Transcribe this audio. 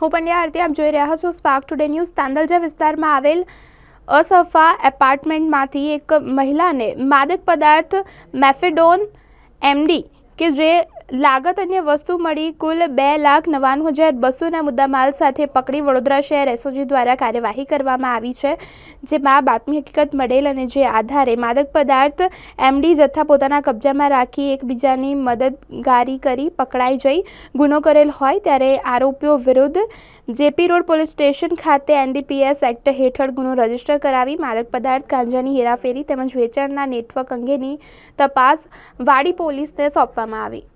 હું પંડ્યા આરતી આપ જોઈ રહ્યા છો સ્પાર્ક ટુડે ન્યૂઝ તાંદલજા વિસ્તારમાં આવેલ અસફા એપાર્ટમેન્ટમાંથી એક મહિલાને માદક પદાર્થ મેફેડોન એમડી કે જે લાગત અન્ય વસ્તુ મળી કુલ બે લાખ નવ્વાણું હજાર બસોના મુદ્દા માલ સાથે પકડી વડોદરા શહેર એસઓજી દ્વારા કાર્યવાહી કરવામાં આવી છે જેમાં બાતમી હકીકત મળેલ અને જે આધારે માદક પદાર્થ એમડી જથ્થા પોતાના કબજામાં રાખી એકબીજાની મદદગારી કરી પકડાઈ જઈ ગુનો કરેલ હોય ત્યારે આરોપીઓ વિરુદ્ધ જેપી રોડ પોલીસ સ્ટેશન ખાતે એનડીપીએસ એક્ટ હેઠળ ગુનો રજીસ્ટર કરાવી માદક પદાર્થ ગાંજાની હેરાફેરી તેમજ વેચાણના નેટવર્ક અંગેની તપાસ વાડી પોલીસને સોંપવામાં આવી